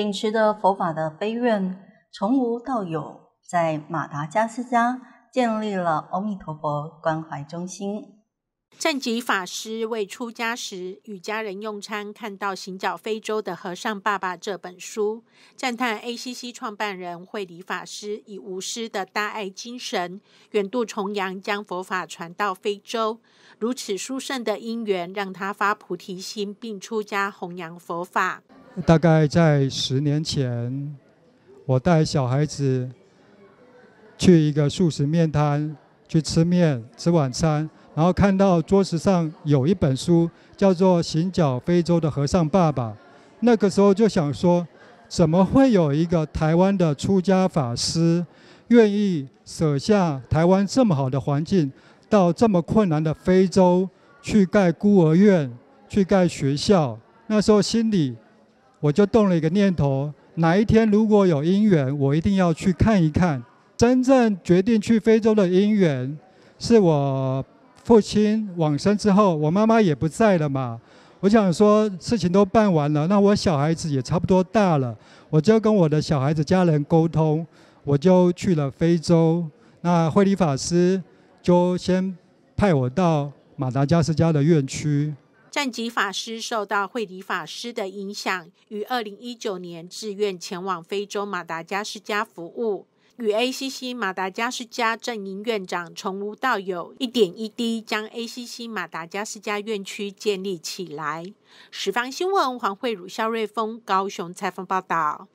秉持着佛法的悲愿，从无到有，在马达加斯加建立了阿弥陀佛关怀中心。占吉法师未出家时，与家人用餐，看到《行脚非洲的和尚爸爸》这本书，赞叹 A C C 创办人惠理法师以无私的大爱精神，远渡重洋将佛法传到非洲。如此殊胜的因缘，让他发菩提心并出家弘扬佛法。大概在十年前，我带小孩子去一个素食面摊去吃面吃晚餐，然后看到桌子上有一本书，叫做《行脚非洲的和尚爸爸》。那个时候就想说，怎么会有一个台湾的出家法师愿意舍下台湾这么好的环境，到这么困难的非洲去盖孤儿院、去盖学校？那时候心里。我就动了一个念头，哪一天如果有姻缘，我一定要去看一看。真正决定去非洲的姻缘，是我父亲往生之后，我妈妈也不在了嘛。我想说事情都办完了，那我小孩子也差不多大了，我就跟我的小孩子家人沟通，我就去了非洲。那慧理法师就先派我到马达加斯加的院区。战吉法师受到惠理法师的影响，于二零一九年自愿前往非洲马达加斯加服务，与 A C C 马达加斯加阵营院长从无到有，一点一滴将 A C C 马达加斯加院区建立起来。十方新闻黄慧汝、肖瑞峰高雄采访报道。